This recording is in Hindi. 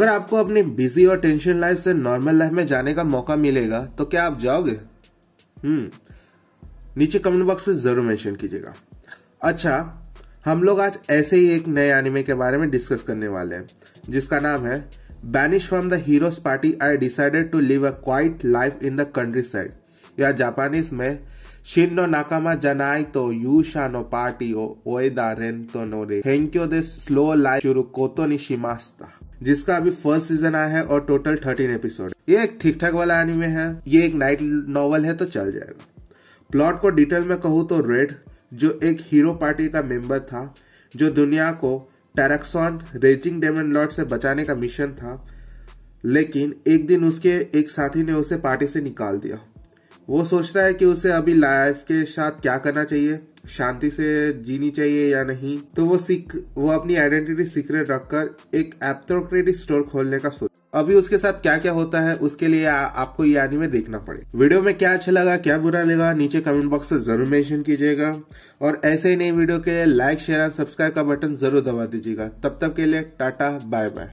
अगर आपको अपनी बिजी और टेंशन लाइफ से नॉर्मल लाइफ में जाने का मौका मिलेगा तो क्या आप जाओगे हम्म नीचे कमेंट बॉक्स में जरूर मेंशन कीजिएगा अच्छा हम लोग आज ऐसे ही एक नए एनिमे के बारे में डिस्कस करने वाले हैं जिसका नाम है banish from the heroes party I decided to live a quiet life in the countryside या जापानीज में शिन्नो नाकामा जनाई तो यूशा नो पार्टी ओ ओ दें तो नो दे स्लो लाइफ शुरू कोतो निशिमास्ता जिसका अभी फर्स्ट सीजन आया है और टोटल थर्टीन एपिसोड ये एक ठीक ठाक वाला एनिमे है ये एक नाइट नॉवल है तो चल जाएगा प्लॉट को डिटेल में कहूँ तो रेड जो एक हीरो पार्टी का मेंबर था जो दुनिया को टेरेक्सॉन रेजिंग डेमन लॉर्ड से बचाने का मिशन था लेकिन एक दिन उसके एक साथी ने उसे पार्टी से निकाल दिया वो सोचता है कि उसे अभी लाइफ के साथ क्या करना चाहिए शांति से जीनी चाहिए या नहीं तो वो सीख वो अपनी आइडेंटिटी सीक्रेट रखकर एक एप्थोक्रेटिक स्टोर खोलने का सोच अभी उसके साथ क्या क्या होता है उसके लिए आ, आपको ये में देखना पड़े वीडियो में क्या अच्छा लगा क्या बुरा लगा नीचे कमेंट बॉक्स में जरूर मेंशन कीजिएगा और ऐसे ही नई वीडियो के लिए लाइक शेयर एंड सब्सक्राइब का बटन जरूर दबा दीजिएगा तब तक के लिए टाटा बाय बाय